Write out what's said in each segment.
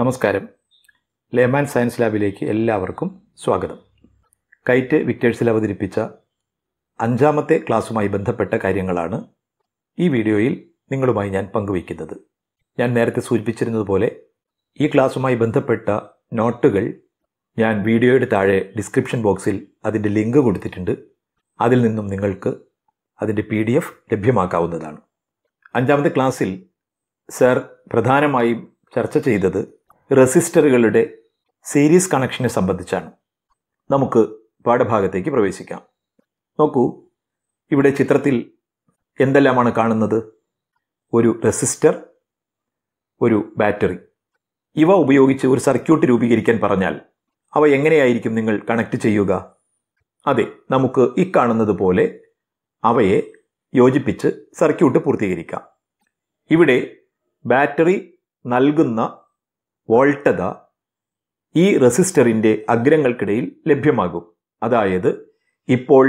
നമസ്കാരം layman science ലാബിലേക്ക് എല്ലാവർക്കും സ്വാഗതം കൈറ്റ് വിക്ടേഴ്സിൽ അവതരിപ്പിച്ച അഞ്ചാമത്തെ ക്ലാസ്സുമായി ബന്ധപ്പെട്ട കാര്യങ്ങളാണ് ഈ വീഡിയോയിൽ നിങ്ങളുമായി ഞാൻ പങ്കുവയ്ക്കുന്നത് ഞാൻ നേരത്തെ സൂചിപ്പിച്ചിരുന്നതുപോലെ ഈ ക്ലാസ്സുമായി ബന്ധപ്പെട്ട നോട്ടുകൾ ഞാൻ വീഡിയോയുടെ താഴെ ഡിസ്ക്രിപ്ഷൻ ബോക്സിൽ അതിൻ്റെ ലിങ്ക് കൊടുത്തിട്ടുണ്ട് അതിൽ നിന്നും നിങ്ങൾക്ക് അതിൻ്റെ പി ഡി എഫ് ലഭ്യമാക്കാവുന്നതാണ് അഞ്ചാമത്തെ ക്ലാസ്സിൽ സർ പ്രധാനമായും ചർച്ച ചെയ്തത് റെസിസ്റ്ററുകളുടെ സീരീസ് കണക്ഷനെ സംബന്ധിച്ചാണ് നമുക്ക് പാഠഭാഗത്തേക്ക് പ്രവേശിക്കാം നോക്കൂ ഇവിടെ ചിത്രത്തിൽ എന്തെല്ലാമാണ് കാണുന്നത് ഒരു റെസിസ്റ്റർ ഒരു ബാറ്ററി ഇവ ഉപയോഗിച്ച് ഒരു സർക്യൂട്ട് രൂപീകരിക്കാൻ പറഞ്ഞാൽ അവ എങ്ങനെയായിരിക്കും നിങ്ങൾ കണക്ട് ചെയ്യുക അതെ നമുക്ക് കാണുന്നത് പോലെ അവയെ യോജിപ്പിച്ച് സർക്യൂട്ട് പൂർത്തീകരിക്കാം ഇവിടെ ബാറ്ററി നൽകുന്ന വോൾട്ടത ഈ റെസിസ്റ്ററിൻ്റെ അഗ്രങ്ങൾക്കിടയിൽ ലഭ്യമാകും അതായത് ഇപ്പോൾ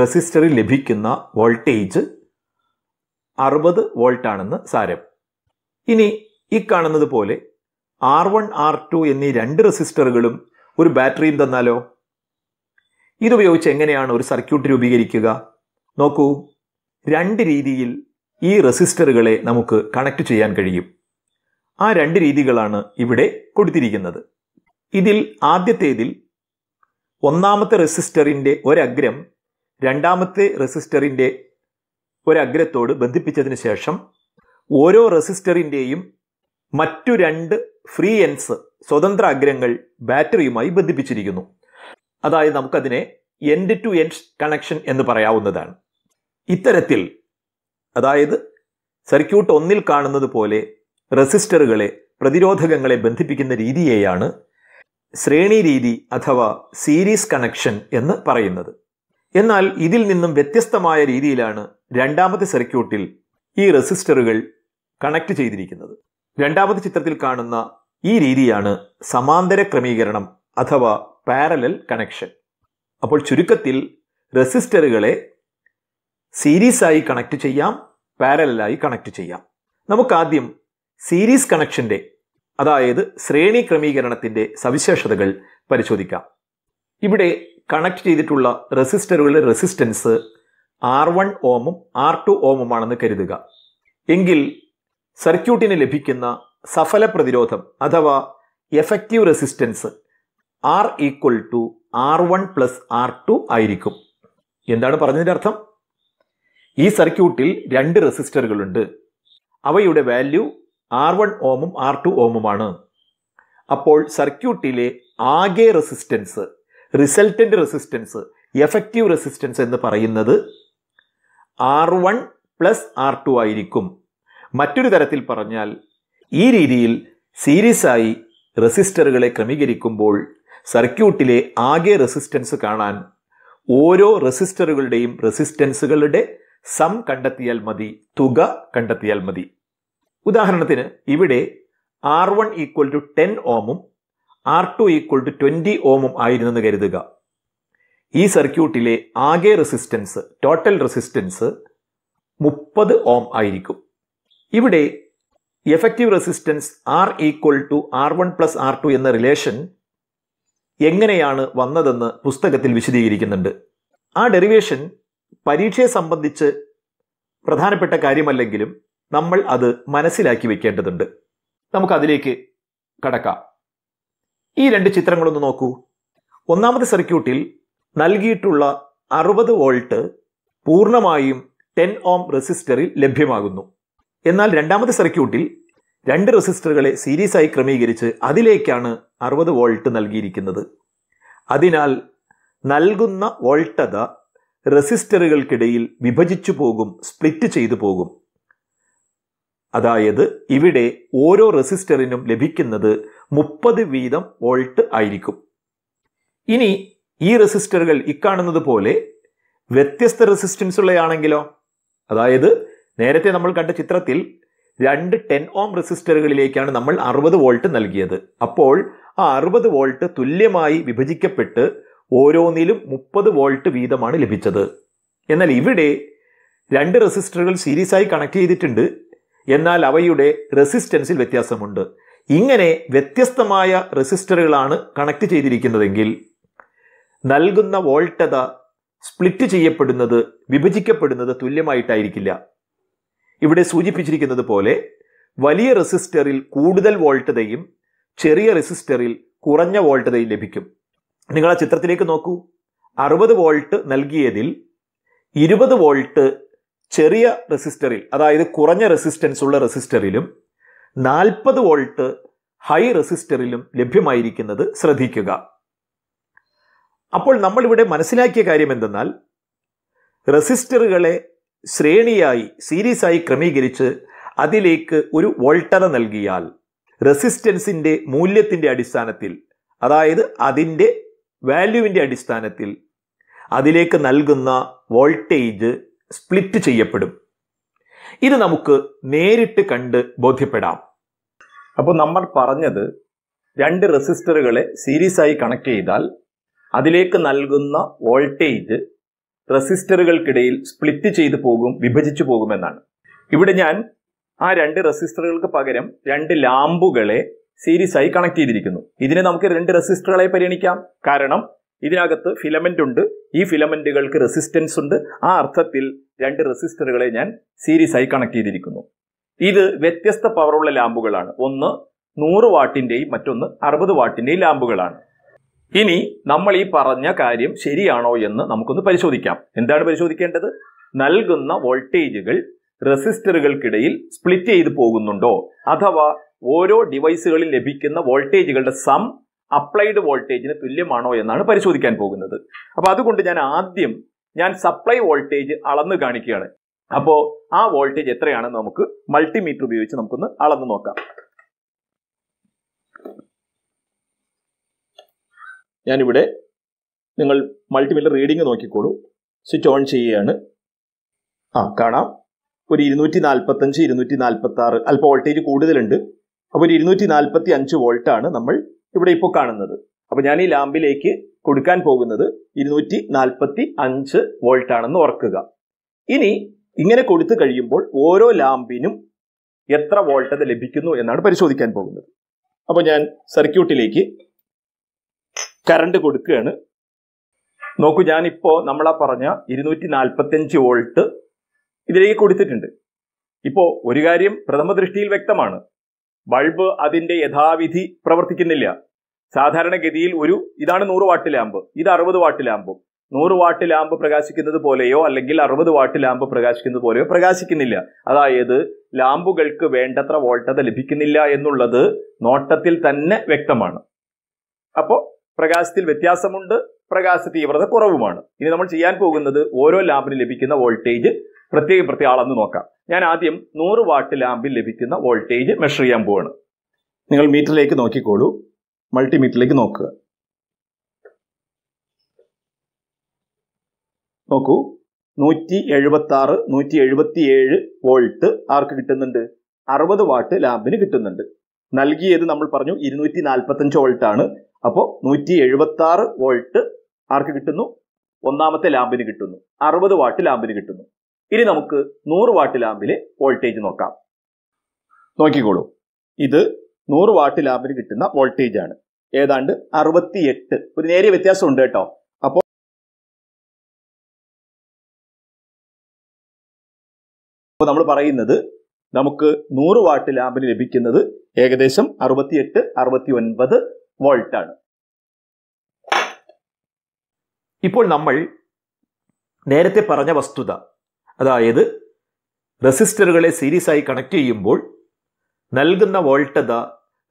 റെസിസ്റ്ററിൽ ലഭിക്കുന്ന വോൾട്ടേജ് അറുപത് വോൾട്ടാണെന്ന് സാരം ഇനി ഈ കാണുന്നത് പോലെ ആർ വൺ ആർ ടു എന്നീ രണ്ട് റെസിസ്റ്ററുകളും ഒരു ബാറ്ററിയും തന്നാലോ ഇതുപയോഗിച്ച് എങ്ങനെയാണ് ഒരു സർക്യൂട്ട് രൂപീകരിക്കുക നോക്കൂ രണ്ട് രീതിയിൽ ഈ റെസിസ്റ്ററുകളെ നമുക്ക് കണക്ട് ചെയ്യാൻ കഴിയും ആ രണ്ട് രീതികളാണ് ഇവിടെ കൊടുത്തിരിക്കുന്നത് ഇതിൽ ആദ്യത്തേതിൽ ഒന്നാമത്തെ റെസിസ്റ്ററിൻ്റെ ഒരഗ്രം രണ്ടാമത്തെ റെസിസ്റ്ററിൻ്റെ ഒരഗ്രത്തോട് ബന്ധിപ്പിച്ചതിന് ശേഷം ഓരോ റെസിസ്റ്ററിൻ്റെയും മറ്റു രണ്ട് ഫ്രീ എൻസ് സ്വതന്ത്ര അഗ്രങ്ങൾ ബാറ്ററിയുമായി ബന്ധിപ്പിച്ചിരിക്കുന്നു അതായത് നമുക്കതിനെ എൻഡ് ടു എൻഡ് കണക്ഷൻ എന്ന് പറയാവുന്നതാണ് ഇത്തരത്തിൽ അതായത് സർക്യൂട്ട് ഒന്നിൽ കാണുന്നത് പോലെ റെസിസ്റ്ററുകളെ പ്രതിരോധകങ്ങളെ ബന്ധിപ്പിക്കുന്ന രീതിയെയാണ് ശ്രേണി രീതി അഥവാ സീരീസ് കണക്ഷൻ എന്ന് പറയുന്നത് എന്നാൽ ഇതിൽ നിന്നും വ്യത്യസ്തമായ രീതിയിലാണ് രണ്ടാമത്തെ സർക്യൂട്ടിൽ ഈ റെസിസ്റ്ററുകൾ കണക്ട് ചെയ്തിരിക്കുന്നത് രണ്ടാമത്തെ ചിത്രത്തിൽ കാണുന്ന ഈ രീതിയാണ് സമാന്തര ക്രമീകരണം അഥവാ പാരലൽ കണക്ഷൻ അപ്പോൾ ചുരുക്കത്തിൽ റെസിസ്റ്ററുകളെ സീരീസായി കണക്ട് ചെയ്യാം പാരലായി കണക്ട് ചെയ്യാം നമുക്കാദ്യം സീരീസ് കണക്ഷൻ്റെ അതായത് ശ്രേണി ക്രമീകരണത്തിൻ്റെ സവിശേഷതകൾ പരിശോധിക്കാം ഇവിടെ കണക്ട് ചെയ്തിട്ടുള്ള റെസിസ്റ്ററുകളുടെ റെസിസ്റ്റൻസ് ആർ വൺ ഓമും ആർ ടു ഓമുമാണെന്ന് കരുതുക എങ്കിൽ സർക്യൂട്ടിന് ലഭിക്കുന്ന സഫല പ്രതിരോധം അഥവാ effective resistance R equal to R one plus R two ആയിരിക്കും എന്താണ് പറഞ്ഞതിൻ്റെ അർത്ഥം ഈ സർക്യൂട്ടിൽ രണ്ട് റെസിസ്റ്ററുകളുണ്ട് അവയുടെ വാല്യൂ ആർ വൺ ഓമും ആർ ടു ഓമുമാണ് അപ്പോൾ സർക്യൂട്ടിലെ ആകെ resistance resultant resistance effective resistance എന്ന് പറയുന്നത് R one plus R two ആയിരിക്കും മറ്റൊരു തരത്തിൽ പറഞ്ഞാൽ ഈ രീതിയിൽ സീരീസായി റെസിസ്റ്ററുകളെ ക്രമീകരിക്കുമ്പോൾ സർക്യൂട്ടിലെ ആകെ റെസിസ്റ്റൻസ് കാണാൻ ഓരോ റെസിസ്റ്ററുകളുടെയും റെസിസ്റ്റൻസുകളുടെ സം കണ്ടെത്തിയാൽ മതി തുക കണ്ടെത്തിയാൽ മതി ഉദാഹരണത്തിന് ഇവിടെ R one equal to ten ഓമും R two equal to twenty ഓമും ആയിരുന്നെന്ന് കരുതുക ഈ സർക്യൂട്ടിലെ ആകെ റെസിസ്റ്റൻസ് ടോട്ടൽ റെസിസ്റ്റൻസ് മുപ്പത് ഓം ആയിരിക്കും ഇവിടെ effective resistance R equal to R one plus R two എന്ന റിലേഷൻ എങ്ങനെയാണ് വന്നതെന്ന് പുസ്തകത്തിൽ വിശദീകരിക്കുന്നുണ്ട് ആ ഡെറിവേഷൻ പരീക്ഷയെ സംബന്ധിച്ച് പ്രധാനപ്പെട്ട കാര്യമല്ലെങ്കിലും നമ്മൾ അത് മനസ്സിലാക്കി വെക്കേണ്ടതുണ്ട് നമുക്കതിലേക്ക് കടക്കാം ഈ രണ്ട് ചിത്രങ്ങളൊന്ന് നോക്കൂ ഒന്നാമത്തെ സർക്യൂട്ടിൽ നൽകിയിട്ടുള്ള അറുപത് വോൾട്ട് പൂർണ്ണമായും ടെൻ ഓം റെസിസ്റ്ററിൽ ലഭ്യമാകുന്നു എന്നാൽ രണ്ടാമത്തെ സർക്യൂട്ടിൽ രണ്ട് റെസിസ്റ്ററുകളെ സീരീസായി ക്രമീകരിച്ച് അതിലേക്കാണ് അറുപത് വോൾട്ട് നൽകിയിരിക്കുന്നത് അതിനാൽ നൽകുന്ന വോൾട്ടത റെസിസ്റ്ററുകൾക്കിടയിൽ വിഭജിച്ചു പോകും സ്പ്ലിറ്റ് ചെയ്തു പോകും അതായത് ഇവിടെ ഓരോ റെസിസ്റ്ററിനും ലഭിക്കുന്നത് മുപ്പത് വീതം വോൾട്ട് ആയിരിക്കും ഇനി ഈ റെസിസ്റ്ററുകൾ ഇക്കാണുന്നത് പോലെ വ്യത്യസ്ത റെസിസ്റ്റൻസ് ഉള്ളയാണെങ്കിലോ അതായത് നേരത്തെ നമ്മൾ കണ്ട ചിത്രത്തിൽ രണ്ട് ടെൻ ഓം റെസിസ്റ്ററുകളിലേക്കാണ് നമ്മൾ അറുപത് വോൾട്ട് നൽകിയത് അപ്പോൾ ആ അറുപത് വോൾട്ട് തുല്യമായി വിഭജിക്കപ്പെട്ട് ഓരോന്നിലും മുപ്പത് വോൾട്ട് വീതമാണ് ലഭിച്ചത് എന്നാൽ ഇവിടെ രണ്ട് റെസിസ്റ്ററുകൾ സീരീസായി കണക്ട് ചെയ്തിട്ടുണ്ട് എന്നാൽ അവയുടെ റെസിസ്റ്റൻസിൽ വ്യത്യാസമുണ്ട് ഇങ്ങനെ വ്യത്യസ്തമായ റെസിസ്റ്ററുകളാണ് കണക്ട് ചെയ്തിരിക്കുന്നതെങ്കിൽ നൽകുന്ന വോൾട്ടത സ്പ്ലിറ്റ് ചെയ്യപ്പെടുന്നത് വിഭജിക്കപ്പെടുന്നത് തുല്യമായിട്ടായിരിക്കില്ല ഇവിടെ സൂചിപ്പിച്ചിരിക്കുന്നത് പോലെ വലിയ റെസിസ്റ്ററിൽ കൂടുതൽ വോൾട്ടതയും ചെറിയ റെസിസ്റ്ററിൽ കുറഞ്ഞ വോൾട്ടതയും ലഭിക്കും നിങ്ങൾ ആ ചിത്രത്തിലേക്ക് നോക്കൂ അറുപത് വോൾട്ട് നൽകിയതിൽ ഇരുപത് വോൾട്ട് ചെറിയ റെസിസ്റ്ററിൽ അതായത് കുറഞ്ഞ റെസിസ്റ്റൻസ് ഉള്ള റെസിസ്റ്ററിലും നാൽപ്പത് വോൾട്ട് ഹൈ റെസിസ്റ്ററിലും ലഭ്യമായിരിക്കുന്നത് ശ്രദ്ധിക്കുക അപ്പോൾ നമ്മളിവിടെ മനസ്സിലാക്കിയ കാര്യം എന്തെന്നാൽ റെസിസ്റ്ററുകളെ ശ്രേണിയായി സീരീസായി ക്രമീകരിച്ച് അതിലേക്ക് ഒരു വോൾട്ടറ നൽകിയാൽ റെസിസ്റ്റൻസിൻ്റെ മൂല്യത്തിൻ്റെ അടിസ്ഥാനത്തിൽ അതായത് അതിൻ്റെ വാല്യുവിൻ്റെ അടിസ്ഥാനത്തിൽ അതിലേക്ക് നൽകുന്ന വോൾട്ടേജ് സ്പ്ലിറ്റ് ചെയ്യപ്പെടും ഇത് നമുക്ക് നേരിട്ട് കണ്ട് ബോധ്യപ്പെടാം അപ്പോൾ നമ്മൾ പറഞ്ഞത് രണ്ട് റെസിസ്റ്ററുകളെ സീരീസ് ആയി കണക്ട് ചെയ്താൽ അതിലേക്ക് നൽകുന്ന വോൾട്ടേജ് റെസിസ്റ്ററുകൾക്കിടയിൽ സ്പ്ലിറ്റ് ചെയ്തു പോകും വിഭജിച്ചു പോകുമെന്നാണ് ഇവിടെ ഞാൻ ആ രണ്ട് റെസിസ്റ്ററുകൾക്ക് പകരം രണ്ട് ലാമ്പുകളെ സീരീസ് ആയി കണക്ട് ചെയ്തിരിക്കുന്നു ഇതിനെ നമുക്ക് രണ്ട് റെസിസ്റ്ററുകളായി പരിഗണിക്കാം കാരണം ഇതിനകത്ത് ഫിലമെൻ്റ് ഉണ്ട് ഈ ഫിലമെൻറ്റുകൾക്ക് റെസിസ്റ്റൻസ് ഉണ്ട് ആ അർത്ഥത്തിൽ രണ്ട് റെസിസ്റ്ററുകളെ ഞാൻ സീരീസ് ആയി കണക്ട് ചെയ്തിരിക്കുന്നു ഇത് വ്യത്യസ്ത പവറുള്ള ലാമ്പുകളാണ് ഒന്ന് നൂറ് വാട്ടിൻ്റെയും മറ്റൊന്ന് അറുപത് വാട്ടിൻ്റെയും ലാമ്പുകളാണ് ഇനി നമ്മൾ ഈ പറഞ്ഞ കാര്യം ശരിയാണോ എന്ന് നമുക്കൊന്ന് പരിശോധിക്കാം എന്താണ് പരിശോധിക്കേണ്ടത് നൽകുന്ന വോൾട്ടേജുകൾ റെസിസ്റ്ററുകൾക്കിടയിൽ സ്പ്ലിറ്റ് ചെയ്ത് പോകുന്നുണ്ടോ അഥവാ ഓരോ ഡിവൈസുകളിൽ ലഭിക്കുന്ന വോൾട്ടേജുകളുടെ സം അപ്ലൈഡ് വോൾട്ടേജിന് തുല്യമാണോ എന്നാണ് പരിശോധിക്കാൻ പോകുന്നത് അപ്പോൾ അതുകൊണ്ട് ഞാൻ ആദ്യം ഞാൻ സപ്ലൈ വോൾട്ടേജ് അളന്ന് കാണിക്കുകയാണ് അപ്പോൾ ആ വോൾട്ടേജ് എത്രയാണെന്ന് നമുക്ക് മൾട്ടിമീറ്റർ ഉപയോഗിച്ച് നമുക്കൊന്ന് അളന്ന് നോക്കാം ഞാനിവിടെ നിങ്ങൾ മൾട്ടിമീറ്റർ റീഡിംഗ് നോക്കിക്കോളൂ സ്വിച്ച് ഓൺ ചെയ്യുകയാണ് ആ കാണാം ഒരു ഇരുന്നൂറ്റി നാൽപ്പത്തഞ്ച് ഇരുന്നൂറ്റി നാൽപ്പത്തി ആറ് അല്പ വോൾട്ടേജ് കൂടുതലുണ്ട് അപ്പോൾ ഒരു ഇരുന്നൂറ്റി നാൽപ്പത്തി അഞ്ച് വോൾട്ടാണ് നമ്മൾ ഇവിടെ ഇപ്പോൾ കാണുന്നത് അപ്പൊ ഞാൻ ഈ ലാമ്പിലേക്ക് കൊടുക്കാൻ പോകുന്നത് ഇരുന്നൂറ്റി നാൽപ്പത്തി അഞ്ച് വോൾട്ട് ആണെന്ന് ഓർക്കുക ഇനി ഇങ്ങനെ കൊടുത്തു കഴിയുമ്പോൾ ഓരോ ലാമ്പിനും എത്ര വോൾട്ടത് ലഭിക്കുന്നു എന്നാണ് പരിശോധിക്കാൻ പോകുന്നത് അപ്പോൾ ഞാൻ സർക്യൂട്ടിലേക്ക് കറണ്ട് കൊടുക്കുകയാണ് നോക്കൂ ഞാനിപ്പോൾ നമ്മളാ പറഞ്ഞ ഇരുന്നൂറ്റി നാൽപ്പത്തഞ്ച് വോൾട്ട് ഇതിലേക്ക് കൊടുത്തിട്ടുണ്ട് ഇപ്പോൾ ഒരു കാര്യം പ്രഥമ ദൃഷ്ടിയിൽ വ്യക്തമാണ് ബൾബ് അതിൻ്റെ യഥാവിധി പ്രവർത്തിക്കുന്നില്ല സാധാരണഗതിയിൽ ഒരു ഇതാണ് നൂറ് വാട്ട് ലാമ്പ് ഇത് അറുപത് വാട്ട് ലാമ്പും നൂറ് വാട്ട് ലാമ്പ് പ്രകാശിക്കുന്നത് പോലെയോ അല്ലെങ്കിൽ അറുപത് വാട്ട് ലാമ്പ് പ്രകാശിക്കുന്നത് പോലെയോ പ്രകാശിക്കുന്നില്ല അതായത് ലാമ്പുകൾക്ക് വേണ്ടത്ര വോൾട്ടത ലഭിക്കുന്നില്ല എന്നുള്ളത് നോട്ടത്തിൽ തന്നെ വ്യക്തമാണ് അപ്പോൾ പ്രകാശത്തിൽ വ്യത്യാസമുണ്ട് പ്രകാശ തീവ്രത കുറവുമാണ് ഇനി നമ്മൾ ചെയ്യാൻ പോകുന്നത് ഓരോ ലാമ്പിന് ലഭിക്കുന്ന വോൾട്ടേജ് പ്രത്യേകം പ്രത്യേക ആളെന്ന് നോക്കാം ഞാൻ ആദ്യം നൂറ് വാട്ട് ലാമ്പിൽ ലഭിക്കുന്ന വോൾട്ടേജ് മെഷർ ചെയ്യാൻ പോവാണ് നിങ്ങൾ മീറ്ററിലേക്ക് നോക്കിക്കോളൂ മൾട്ടിമീറ്ററിലേക്ക് നോക്കുക നോക്കൂ നൂറ്റി എഴുപത്തി ആറ് നൂറ്റി എഴുപത്തി ഏഴ് വോൾട്ട് ആർക്ക് കിട്ടുന്നുണ്ട് അറുപത് വാട്ട് ലാമ്പിന് കിട്ടുന്നുണ്ട് നൽകിയത് നമ്മൾ പറഞ്ഞു ഇരുന്നൂറ്റി നാൽപ്പത്തഞ്ച് വോൾട്ട് ആണ് അപ്പോൾ നൂറ്റി എഴുപത്തി ആറ് വോൾട്ട് ആർക്ക് കിട്ടുന്നു ഒന്നാമത്തെ ലാമ്പിന് കിട്ടുന്നു അറുപത് വാട്ട് ലാമ്പിന് കിട്ടുന്നു ഇനി നമുക്ക് നൂറ് വാട്ട് ലാമ്പിലെ വോൾട്ടേജ് നോക്കാം നോക്കിക്കോളൂ ഇത് നൂറ് വാട്ട് ലാമ്പിന് കിട്ടുന്ന വോൾട്ടേജ് ആണ് ഏതാണ്ട് അറുപത്തിയെട്ട് ഒരു നേരിയ വ്യത്യാസം ഉണ്ട് കേട്ടോ അപ്പോൾ അപ്പോൾ നമ്മൾ പറയുന്നത് നമുക്ക് നൂറ് വാട്ട് ലാമ്പിന് ലഭിക്കുന്നത് ഏകദേശം എട്ട് അറുപത്തി ഒൻപത് വോൾട്ടാണ് ഇപ്പോൾ നമ്മൾ നേരത്തെ പറഞ്ഞ വസ്തുത അതായത് റെസിസ്റ്ററുകളെ സീരീസ് ആയി കണക്ട് ചെയ്യുമ്പോൾ നൽകുന്ന വോൾട്ടത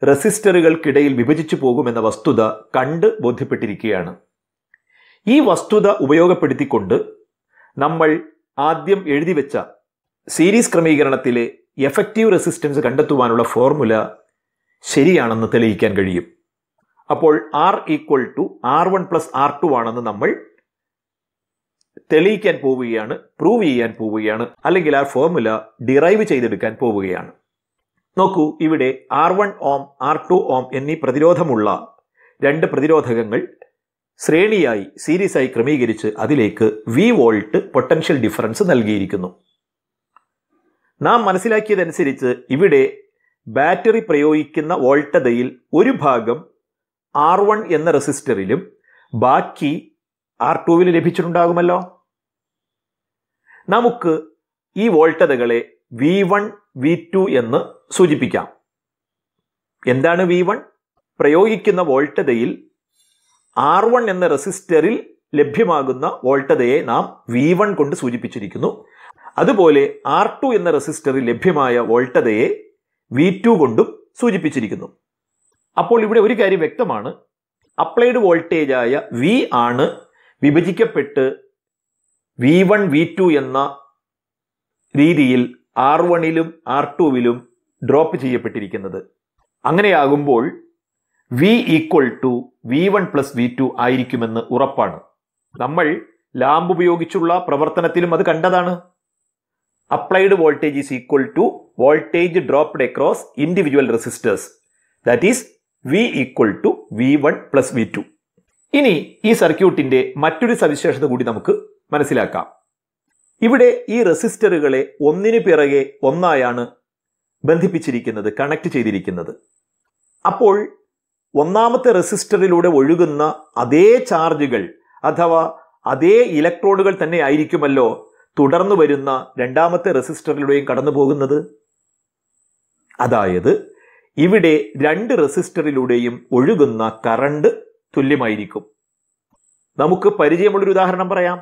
റെസിസ്റ്ററുകൾക്കിടയിൽ വിഭജിച്ചു പോകുമെന്ന വസ്തുത കണ്ട് ബോധ്യപ്പെട്ടിരിക്കുകയാണ് ഈ വസ്തുത ഉപയോഗപ്പെടുത്തിക്കൊണ്ട് നമ്മൾ ആദ്യം എഴുതി വെച്ച സീരീസ് ക്രമീകരണത്തിലെ എഫക്റ്റീവ് റെസിസ്റ്റൻസ് കണ്ടെത്തുവാനുള്ള ഫോർമുല ശരിയാണെന്ന് തെളിയിക്കാൻ കഴിയും അപ്പോൾ R equal to R one plus R two ആണെന്ന് നമ്മൾ തെളിയിക്കാൻ പോവുകയാണ് പ്രൂവ് ചെയ്യാൻ പോവുകയാണ് അല്ലെങ്കിൽ ആ ഫോർമുല ഡിറൈവ് ചെയ്തെടുക്കാൻ പോവുകയാണ് നോക്കൂ ഇവിടെ R one ohm R two ohm എന്നീ പ്രതിരോധമുള്ള രണ്ട് പ്രതിരോധകങ്ങൾ ശ്രേണിയായി സീരീസായി ക്രമീകരിച്ച് അതിലേക്ക് വി വോൾട്ട് പൊട്ടൻഷ്യൽ ഡിഫറൻസ് നൽകിയിരിക്കുന്നു നാം മനസ്സിലാക്കിയതനുസരിച്ച് ഇവിടെ ബാറ്ററി പ്രയോഗിക്കുന്ന വോൾട്ടതയിൽ ഒരു ഭാഗം ആർ വൺ എന്ന റെസിസ്റ്ററിലും ബാക്കി ആർ ടുവിൽ ലഭിച്ചിട്ടുണ്ടാകുമല്ലോ നമുക്ക് ഈ വോൾട്ടതകളെ വി വൺ വി ടു എന്ന് സൂചിപ്പിക്കാം എന്താണ് വി വൺ പ്രയോഗിക്കുന്ന വോൾട്ടതയിൽ ആർ വൺ എന്ന റെസിസ്റ്ററിൽ ലഭ്യമാകുന്ന വോൾട്ടതയെ നാം വി വൺ കൊണ്ട് സൂചിപ്പിച്ചിരിക്കുന്നു അതുപോലെ ആർ ടു എന്ന റെസിസ്റ്ററിൽ ലഭ്യമായ വോൾട്ടതയെ വി ടു കൊണ്ടും സൂചിപ്പിച്ചിരിക്കുന്നു അപ്പോൾ ഇവിടെ ഒരു കാര്യം വ്യക്തമാണ് അപ്ലൈഡ് വോൾട്ടേജായ വി ആണ് വിഭജിക്കപ്പെട്ട് വി വൺ വി ടു എന്ന രീതിയിൽ ആർ വണിലും ആർ ടുവിലും ഡ്രോപ്പ് ചെയ്യപ്പെട്ടിരിക്കുന്നത് അങ്ങനെയാകുമ്പോൾ V equal to V one plus V two ആയിരിക്കുമെന്ന് ഉറപ്പാണ് നമ്മൾ ലാമ്പ് ഉപയോഗിച്ചുള്ള പ്രവർത്തനത്തിലും അത് കണ്ടതാണ് applied voltage is equal to voltage dropped across individual resistors that is V equal to V one plus V two ഇനി ഈ സർക്യൂട്ടിന്റെ മറ്റൊരു സവിശേഷത കൂടി നമുക്ക് മനസ്സിലാക്കാം ഇവിടെ ഈ റെസിസ്റ്ററുകളെ ഒന്നിനു പിറകെ ഒന്നായാണ് ബന്ധിപ്പിച്ചിരിക്കുന്നത് കണക്ട് ചെയ്തിരിക്കുന്നത് അപ്പോൾ ഒന്നാമത്തെ റെസിസ്റ്ററിലൂടെ ഒഴുകുന്ന അതേ ചാർജുകൾ അഥവാ അതേ ഇലക്ട്രോണുകൾ തന്നെ ആയിരിക്കുമല്ലോ തുടർന്നു വരുന്ന രണ്ടാമത്തെ റെസിസ്റ്ററിലൂടെയും കടന്നു പോകുന്നത് അതായത് ഇവിടെ രണ്ട് റെസിസ്റ്ററിലൂടെയും ഒഴുകുന്ന കറണ്ട് തുല്യമായിരിക്കും നമുക്ക് പരിചയമുള്ളൊരു ഉദാഹരണം പറയാം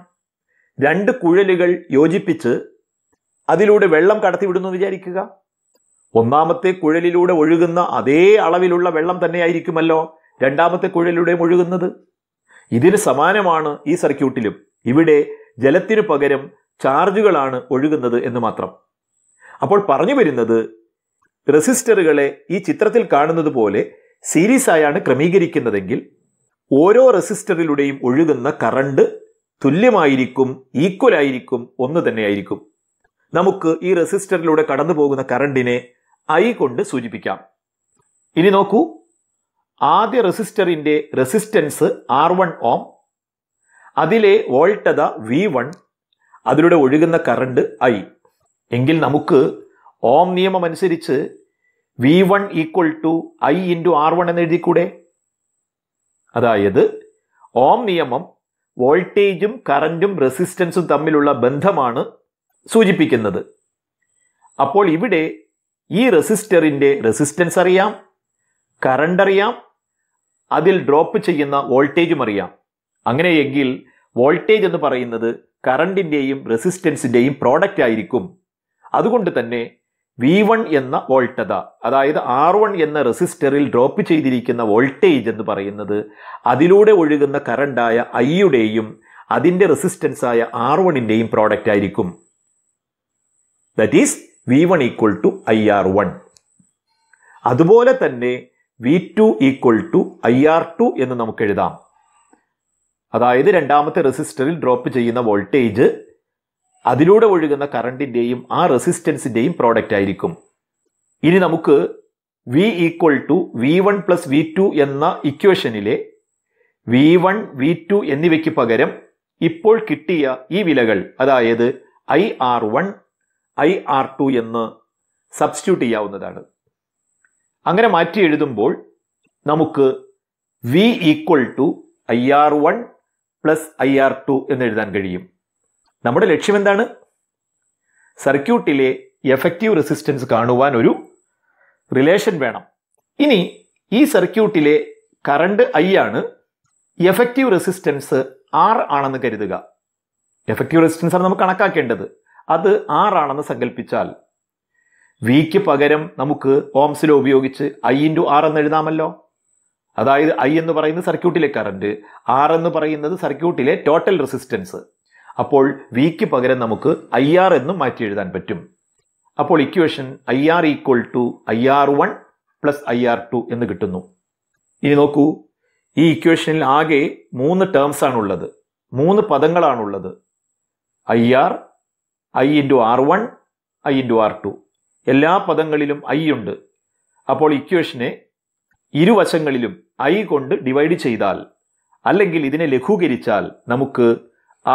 രണ്ട് കുഴലുകൾ യോജിപ്പിച്ച് അതിലൂടെ വെള്ളം കടത്തിവിടുന്നു വിചാരിക്കുക ഒന്നാമത്തെ കുഴലിലൂടെ ഒഴുകുന്ന അതേ അളവിലുള്ള വെള്ളം തന്നെയായിരിക്കുമല്ലോ രണ്ടാമത്തെ കുഴലിലൂടെ ഒഴുകുന്നത് ഇതിന് സമാനമാണ് ഈ സർക്യൂട്ടിലും ഇവിടെ ജലത്തിനു പകരം ചാർജുകളാണ് ഒഴുകുന്നത് എന്ന് മാത്രം അപ്പോൾ പറഞ്ഞു വരുന്നത് റെസിസ്റ്ററുകളെ ഈ ചിത്രത്തിൽ കാണുന്നത് പോലെ സീരീസായാണ് ക്രമീകരിക്കുന്നതെങ്കിൽ ഓരോ റെസിസ്റ്ററിലൂടെയും ഒഴുകുന്ന കറണ്ട് തുല്യമായിരിക്കും ഈക്വൽ ആയിരിക്കും ഒന്ന് തന്നെയായിരിക്കും നമുക്ക് ഈ റെസിസ്റ്ററിലൂടെ കടന്നു പോകുന്ന കറണ്ടിനെ ഐ കൊണ്ട് സൂചിപ്പിക്കാം ഇനി നോക്കൂ ആദ്യ റെസിസ്റ്ററിന്റെ റെസിസ്റ്റൻസ് ആർ വൺ ഓം അതിലെ വോൾട്ടത വി വൺ അതിലൂടെ ഒഴുകുന്ന കറണ്ട് ഐ എങ്കിൽ നമുക്ക് ഓം നിയമം അനുസരിച്ച് V one equal to I into R one എന്ന് എഴുതിക്കൂടെ അതായത് ഓം നിയമം വോൾട്ടേജും കറൻറ്റും റെസിസ്റ്റൻസും തമ്മിലുള്ള ബന്ധമാണ് സൂചിപ്പിക്കുന്നത് അപ്പോൾ ഇവിടെ ഈ റെസിസ്റ്ററിൻ്റെ റെസിസ്റ്റൻസ് അറിയാം കറണ്ട് അറിയാം അതിൽ ഡ്രോപ്പ് ചെയ്യുന്ന വോൾട്ടേജും അറിയാം അങ്ങനെയെങ്കിൽ വോൾട്ടേജ് എന്ന് പറയുന്നത് കറണ്ടിൻ്റെയും റെസിസ്റ്റൻസിൻ്റെയും പ്രോഡക്റ്റ് ആയിരിക്കും അതുകൊണ്ട് തന്നെ വി വൺ എന്ന വോൾട്ടത അതായത് ആർ വൺ എന്ന റെസിസ്റ്ററിൽ ഡ്രോപ്പ് ചെയ്തിരിക്കുന്ന വോൾട്ടേജ് എന്ന് പറയുന്നത് അതിലൂടെ ഒഴുകുന്ന കറണ്ടായ ഐയുടെയും അതിൻ്റെ റെസിസ്റ്റൻസായ ആർ വണ്ണിൻ്റെയും പ്രോഡക്റ്റ് ആയിരിക്കും that is V one equal to I R one അതുപോലെ തന്നെ V two equal to I R two എന്ന് നമുക്ക് എഴുതാം അതായത് രണ്ടാമത്തെ റെസിസ്റ്ററിൽ ഡ്രോപ്പ് ചെയ്യുന്ന വോൾട്ടേജ് അതിലൂടെ ഒഴുകുന്ന കറണ്ടിൻ്റെയും ആ റെസിസ്റ്റൻസിൻ്റെയും പ്രോഡക്റ്റ് ആയിരിക്കും ഇനി നമുക്ക് V equal to V one plus V two എന്ന ഇക്വേഷനിലെ വി വൺ വി ടു എന്നിവയ്ക്ക് പകരം ഇപ്പോൾ കിട്ടിയ ഈ വിലകൾ അതായത് I R one I R two എന്ന് സബ്സ്റ്റിറ്റ്യൂട്ട് ചെയ്യാവുന്നതാണ് അങ്ങനെ മാറ്റി എഴുതുമ്പോൾ നമുക്ക് V equal to I R one plus I R two എന്ന് എഴുതാൻ കഴിയും നമ്മുടെ ലക്ഷ്യം എന്താണ് സർക്യൂട്ടിലെ എഫക്റ്റീവ് റെസിസ്റ്റൻസ് കാണുവാൻ ഒരു റിലേഷൻ വേണം ഇനി ഈ സർക്യൂട്ടിലെ കറണ്ട് ഐ ആണ് എഫക്റ്റീവ് റെസിസ്റ്റൻസ് ആർ ആണെന്ന് കരുതുക എഫക്റ്റീവ് റെസിസ്റ്റൻസ് ആണ് നമുക്ക് കണക്കാക്കേണ്ടത് അത് ആർ ആണെന്ന് സങ്കല്പിച്ചാൽ വിക്ക് പകരം നമുക്ക് ഓംസിലോ ഉപയോഗിച്ച് ഐ ഇൻറ്റു ആർ എന്ന് എഴുതാമല്ലോ അതായത് ഐ എന്ന് പറയുന്നത് സർക്യൂട്ടിലെ കറണ്ട് ആർ എന്ന് പറയുന്നത് സർക്യൂട്ടിലെ ടോട്ടൽ റെസിസ്റ്റൻസ് അപ്പോൾ വിക്ക് പകരം നമുക്ക് ഐ ആർ എന്നും മാറ്റി എഴുതാൻ പറ്റും അപ്പോൾ equation I R equal to I R one plus I R two എന്ന് കിട്ടുന്നു ഇനി നോക്കൂ ഈ ഇക്വേഷനിൽ ആകെ മൂന്ന് ടേംസ് ആണുള്ളത് മൂന്ന് പദങ്ങളാണുള്ളത് I R I into R one I into R two എല്ലാ പദങ്ങളിലും ഐ ഉണ്ട് അപ്പോൾ ഇക്വേഷനെ ഇരുവശങ്ങളിലും ഐ കൊണ്ട് ഡിവൈഡ് ചെയ്താൽ അല്ലെങ്കിൽ ഇതിനെ ലഘൂകരിച്ചാൽ നമുക്ക്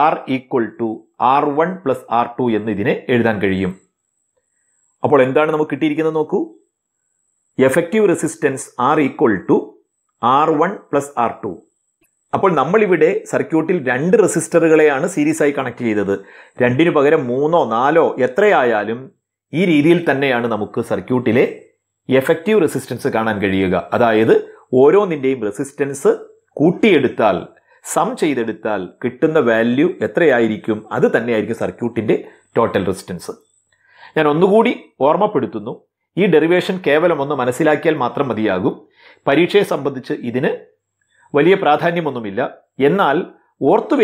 R equal to R one plus R two എന്ന് ഇതിനെ എഴുതാൻ കഴിയും അപ്പോൾ എന്താണ് നമുക്ക് കിട്ടിയിരിക്കുന്നത് നോക്കൂ effective resistance R equal to R one plus R two അപ്പോൾ നമ്മളിവിടെ സർക്യൂട്ടിൽ രണ്ട് റെസിസ്റ്ററുകളെയാണ് സീരീസ് ആയി കണക്ട് ചെയ്തത് രണ്ടിനു പകരം മൂന്നോ നാലോ എത്രയായാലും ഈ രീതിയിൽ തന്നെയാണ് നമുക്ക് സർക്യൂട്ടിലെ എഫക്റ്റീവ് റെസിസ്റ്റൻസ് കാണാൻ കഴിയുക അതായത് ഓരോന്നിൻ്റെയും റെസിസ്റ്റൻസ് കൂട്ടിയെടുത്താൽ സം ചെയ്തെടുത്താൽ കിട്ടുന്ന വാല്യൂ എത്രയായിരിക്കും അത് തന്നെയായിരിക്കും സർക്യൂട്ടിൻ്റെ ടോട്ടൽ റെസിസ്റ്റൻസ് ഞാൻ ഒന്നുകൂടി ഓർമ്മപ്പെടുത്തുന്നു ഈ ഡെറിവേഷൻ കേവലം ഒന്ന് മനസ്സിലാക്കിയാൽ മാത്രം മതിയാകും പരീക്ഷയെ സംബന്ധിച്ച് ഇതിന് വലിയ പ്രാധാന്യമൊന്നുമില്ല എന്നാൽ ഓർത്തു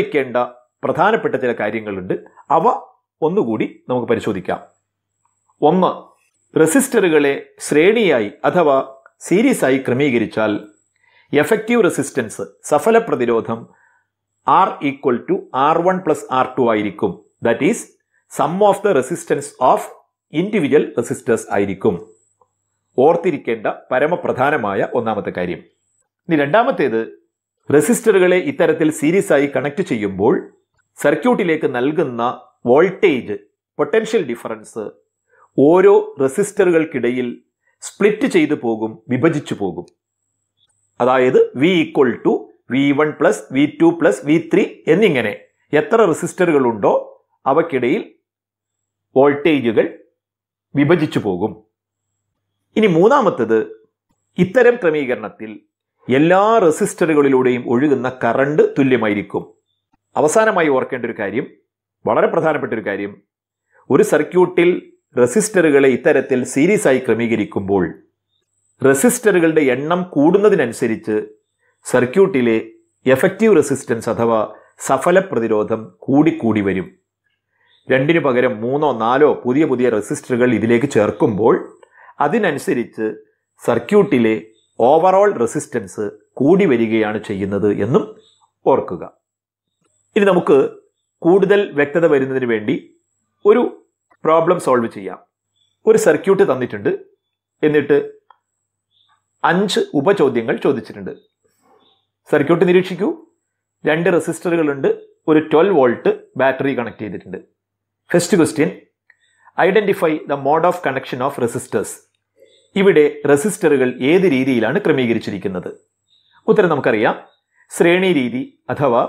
പ്രധാനപ്പെട്ട ചില കാര്യങ്ങളുണ്ട് അവ ഒന്നുകൂടി നമുക്ക് പരിശോധിക്കാം ഒന്ന് റെസിസ്റ്ററുകളെ ശ്രേണിയായി അഥവാ സീരീസായി ക്രമീകരിച്ചാൽ എഫക്റ്റീവ് റെസിസ്റ്റൻസ് സഫല പ്രതിരോധം R equal to R one plus R two ആയിരിക്കും that is sum of the resistance of individual resistors ആയിരിക്കും ഓർത്തിരിക്കേണ്ട പരമപ്രധാനമായ ഒന്നാമത്തെ കാര്യം ഇനി രണ്ടാമത്തേത് റെസിസ്റ്ററുകളെ ഇത്തരത്തിൽ സീരീസ് ആയി കണക്ട് ചെയ്യുമ്പോൾ സർക്യൂട്ടിലേക്ക് നൽകുന്ന വോൾട്ടേജ് പൊട്ടൻഷ്യൽ ഡിഫറൻസ് ഓരോ റെസിസ്റ്ററുകൾക്കിടയിൽ സ്പ്ലിറ്റ് ചെയ്തു പോകും വിഭജിച്ചു പോകും അതായത് V equal to V one plus V two plus V three എന്നിങ്ങനെ എത്ര റെസിസ്റ്ററുകളുണ്ടോ അവക്കിടയിൽ വോൾട്ടേജുകൾ വിഭജിച്ചു പോകും ഇനി മൂന്നാമത്തത് ഇത്തരം ക്രമീകരണത്തിൽ എല്ലാ റെസിസ്റ്ററുകളിലൂടെയും ഒഴുകുന്ന കറണ്ട് തുല്യമായിരിക്കും അവസാനമായി ഓർക്കേണ്ട ഒരു കാര്യം വളരെ പ്രധാനപ്പെട്ട ഒരു കാര്യം ഒരു സർക്യൂട്ടിൽ റെസിസ്റ്ററുകളെ ഇത്തരത്തിൽ സീരീസായി ക്രമീകരിക്കുമ്പോൾ റെസിസ്റ്ററുകളുടെ എണ്ണം കൂടുന്നതിനനുസരിച്ച് സർക്യൂട്ടിലെ എഫക്റ്റീവ് റെസിസ്റ്റൻസ് അഥവാ സഫല പ്രതിരോധം കൂടിക്കൂടി വരും രണ്ടിനു പകരം മൂന്നോ നാലോ പുതിയ പുതിയ റെസിസ്റ്ററുകൾ ഇതിലേക്ക് ചേർക്കുമ്പോൾ അതിനനുസരിച്ച് സർക്യൂട്ടിലെ ഓവറോൾ റെസിസ്റ്റൻസ് കൂടി വരികയാണ് ചെയ്യുന്നത് എന്നും ഓർക്കുക ഇനി നമുക്ക് കൂടുതൽ വ്യക്തത വരുന്നതിന് വേണ്ടി ഒരു പ്രോബ്ലം സോൾവ് ചെയ്യാം ഒരു സർക്യൂട്ട് തന്നിട്ടുണ്ട് എന്നിട്ട് അഞ്ച് ഉപചോദ്യങ്ങൾ ചോദിച്ചിട്ടുണ്ട് സർക്യൂട്ട് നിരീക്ഷിക്കൂ രണ്ട് റെസിസ്റ്ററുകളുണ്ട് ഒരു ട്വൽവ് വോൾട്ട് ബാറ്ററി കണക്ട് ചെയ്തിട്ടുണ്ട് first question identify the mode of connection of resistors ഇവിടെ റെസിസ്റ്ററുകൾ ഏത് രീതിയിലാണ് ക്രമീകരിച്ചിരിക്കുന്നത് ഉത്തരം നമുക്കറിയാം ശ്രേണി രീതി അഥവാ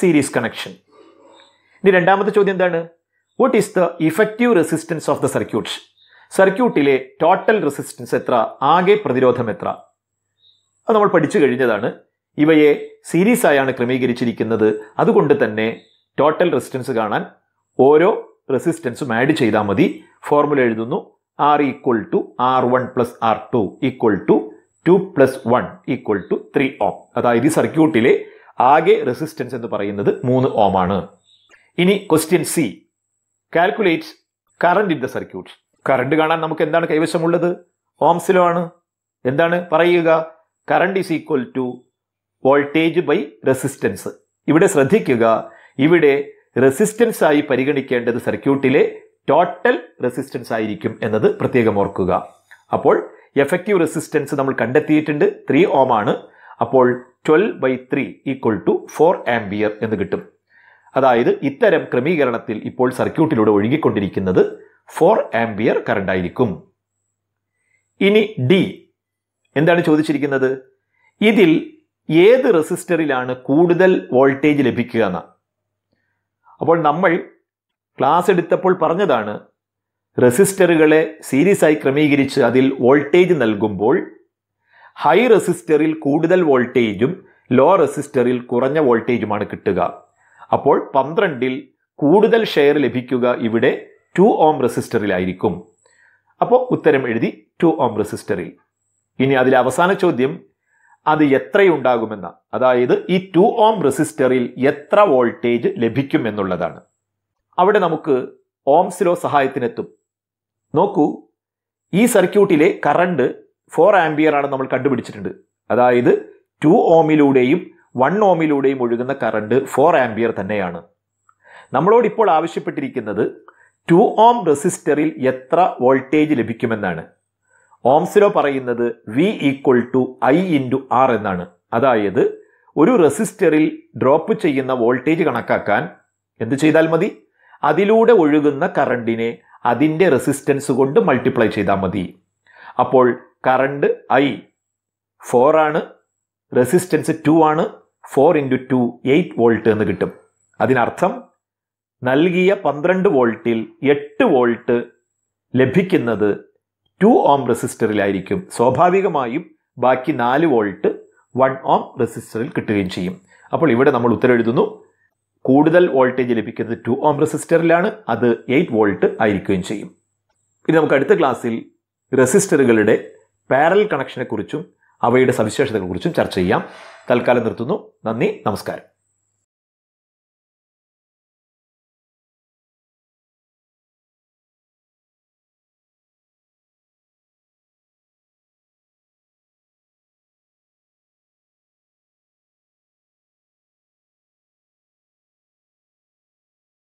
സീരീസ് കണക്ഷൻ ഇനി രണ്ടാമത്തെ ചോദ്യം എന്താണ് what is the effective resistance of the circuits സർക്യൂട്ടിലെ ടോട്ടൽ റെസിസ്റ്റൻസ് എത്ര ആകെ പ്രതിരോധം എത്ര അത് നമ്മൾ പഠിച്ചു കഴിഞ്ഞതാണ് ഇവയെ സീരീസ് ആയാണ് ക്രമീകരിച്ചിരിക്കുന്നത് അതുകൊണ്ട് തന്നെ ടോട്ടൽ റെസിസ്റ്റൻസ് കാണാൻ ഓരോ റെസിസ്റ്റൻസും ആഡ് ചെയ്താൽ മതി ഫോർമുല എഴുതുന്നു R equal to R one plus R two equal to two plus one equal to three ohm അതായത് ഈ സർക്യൂട്ടിലെ ആകെ റെസിസ്റ്റൻസ് എന്ന് പറയുന്നത് മൂന്ന് ആണ് ഇനി question C calculate current in the circuit current കാണാൻ നമുക്ക് എന്താണ് കൈവശമുള്ളത് ഓംസിലോ ആണ് എന്താണ് പറയുക current is equal to voltage by resistance ഇവിടെ ശ്രദ്ധിക്കുക ഇവിടെ റെസിസ്റ്റൻസ് ആയി പരിഗണിക്കേണ്ടത് സർക്യൂട്ടിലെ ടോട്ടൽ റെസിസ്റ്റൻസ് ആയിരിക്കും എന്നത് പ്രത്യേകം ഓർക്കുക അപ്പോൾ എഫക്റ്റീവ് റെസിസ്റ്റൻസ് നമ്മൾ കണ്ടെത്തിയിട്ടുണ്ട് ത്രീ ഓം ആണ് അപ്പോൾ twelve by three equal to four ampere എന്ന് കിട്ടും അതായത് ഇത്തരം ക്രമീകരണത്തിൽ ഇപ്പോൾ സർക്യൂട്ടിലൂടെ ഒഴുകിക്കൊണ്ടിരിക്കുന്നത് ഫോർ ആംബിയർ കറണ്ട് ആയിരിക്കും ഇനി ഡി എന്താണ് ചോദിച്ചിരിക്കുന്നത് ഇതിൽ ഏത് റെസിസ്റ്ററിലാണ് കൂടുതൽ വോൾട്ടേജ് ലഭിക്കുക എന്ന അപ്പോൾ നമ്മൾ ക്ലാസ് എടുത്തപ്പോൾ പറഞ്ഞതാണ് റെസിസ്റ്ററുകളെ സീരീസ് ആയി ക്രമീകരിച്ച് അതിൽ വോൾട്ടേജ് നൽകുമ്പോൾ ഹൈ റെസിസ്റ്ററിൽ കൂടുതൽ വോൾട്ടേജും ലോ റെസിസ്റ്ററിൽ കുറഞ്ഞ വോൾട്ടേജുമാണ് കിട്ടുക അപ്പോൾ പന്ത്രണ്ടിൽ കൂടുതൽ ഷെയർ ലഭിക്കുക ഇവിടെ ടു ഓം റെസിസ്റ്ററിലായിരിക്കും അപ്പോൾ ഉത്തരം എഴുതി ടു ഓം റെസിസ്റ്ററിൽ ഇനി അതിലെ അവസാന ചോദ്യം അത് എത്രയുണ്ടാകുമെന്ന അതായത് ഈ ടു ഓം റെസിസ്റ്ററിൽ എത്ര വോൾട്ടേജ് ലഭിക്കും എന്നുള്ളതാണ് അവിടെ നമുക്ക് ഓംസിലോ സഹായത്തിനെത്തും നോക്കൂ ഈ സർക്യൂട്ടിലെ കറണ്ട് ഫോർ ആംബിയർ ആണ് നമ്മൾ കണ്ടുപിടിച്ചിട്ടുണ്ട് അതായത് ടു ഓമിലൂടെയും വൺ ഓമിലൂടെയും ഒഴുകുന്ന കറണ്ട് ഫോർ ആംബിയർ തന്നെയാണ് നമ്മളോട് ഇപ്പോൾ ആവശ്യപ്പെട്ടിരിക്കുന്നത് ടു ഓം റെസിസ്റ്ററിൽ എത്ര വോൾട്ടേജ് ലഭിക്കുമെന്നാണ് ഓംസിലോ പറയുന്നത് V equal to I into R എന്നാണ് അതായത് ഒരു റെസിസ്റ്ററിൽ ഡ്രോപ്പ് ചെയ്യുന്ന വോൾട്ടേജ് കണക്കാക്കാൻ എന്ത് ചെയ്താൽ മതി അതിലൂടെ ഒഴുകുന്ന കറണ്ടിനെ അതിൻ്റെ റെസിസ്റ്റൻസ് കൊണ്ട് മൾട്ടിപ്ലൈ ചെയ്താൽ മതി അപ്പോൾ കറണ്ട് ഐ ഫോർ ആണ് റെസിസ്റ്റൻസ് ടു ആണ് four into two eight volt എന്ന് കിട്ടും അതിനർത്ഥം നൽകിയ പന്ത്രണ്ട് വോൾട്ടിൽ എട്ട് വോൾട്ട് ലഭിക്കുന്നത് ടു ഓം റെസിസ്റ്ററിലായിരിക്കും സ്വാഭാവികമായും ബാക്കി നാല് വോൾട്ട് വൺ ഓം റെസിസ്റ്ററിൽ കിട്ടുകയും ചെയ്യും അപ്പോൾ ഇവിടെ നമ്മൾ ഉത്തരം എഴുതുന്നു കൂടുതൽ വോൾട്ടേജ് ലഭിക്കുന്നത് ടു ഓം റെസിസ്റ്ററിലാണ് അത് എയ്റ്റ് വോൾട്ട് ആയിരിക്കുകയും ചെയ്യും ഇനി നമുക്ക് അടുത്ത ക്ലാസ്സിൽ റെസിസ്റ്ററുകളുടെ പാരൽ കണക്ഷനെക്കുറിച്ചും അവയുടെ സവിശേഷതകളെക്കുറിച്ചും ചർച്ച ചെയ്യാം തൽക്കാലം നിർത്തുന്നു നന്ദി നമസ്കാരം